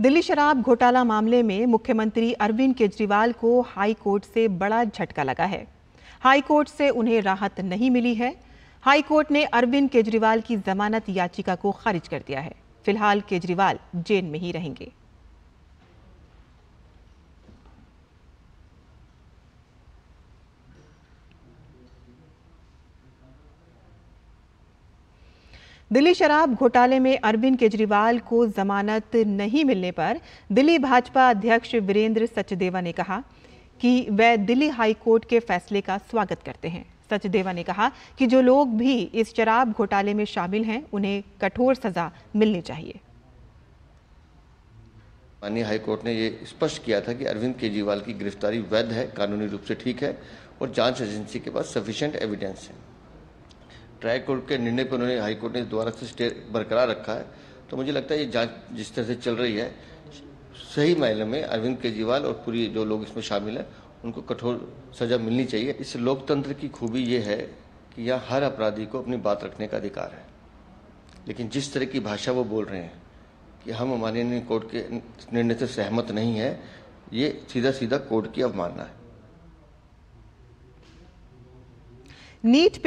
दिल्ली शराब घोटाला मामले में मुख्यमंत्री अरविंद केजरीवाल को हाई कोर्ट से बड़ा झटका लगा है हाई कोर्ट से उन्हें राहत नहीं मिली है हाई कोर्ट ने अरविंद केजरीवाल की जमानत याचिका को खारिज कर दिया है फिलहाल केजरीवाल जेल में ही रहेंगे दिल्ली शराब घोटाले में अरविंद केजरीवाल को जमानत नहीं मिलने पर दिल्ली भाजपा अध्यक्ष वीरेंद्र सचदेवा ने कहा कि वह दिल्ली हाई कोर्ट के फैसले का स्वागत करते हैं सचदेवा ने कहा कि जो लोग भी इस शराब घोटाले में शामिल हैं उन्हें कठोर सजा मिलनी चाहिए माननीय हाईकोर्ट ने ये स्पष्ट किया था कि अरविंद केजरीवाल की गिरफ्तारी वैध है कानूनी रूप से ठीक है और जांच एजेंसी के पास सफिशियंट एविडेंस है ट्रायल कोर्ट के निर्णय पर उन्होंने हाईकोर्ट ने दोबारा से स्टे बरकरार रखा है तो मुझे लगता है ये जांच जिस तरह से चल रही है सही मायने में अरविंद केजरीवाल और पूरी जो लोग इसमें शामिल हैं उनको कठोर सजा मिलनी चाहिए इस लोकतंत्र की खूबी ये है कि यहाँ हर अपराधी को अपनी बात रखने का अधिकार है लेकिन जिस तरह की भाषा वो बोल रहे हैं कि हम माननीय कोर्ट के निर्णय से सहमत नहीं है ये सीधा सीधा कोर्ट की अवमानना है नीट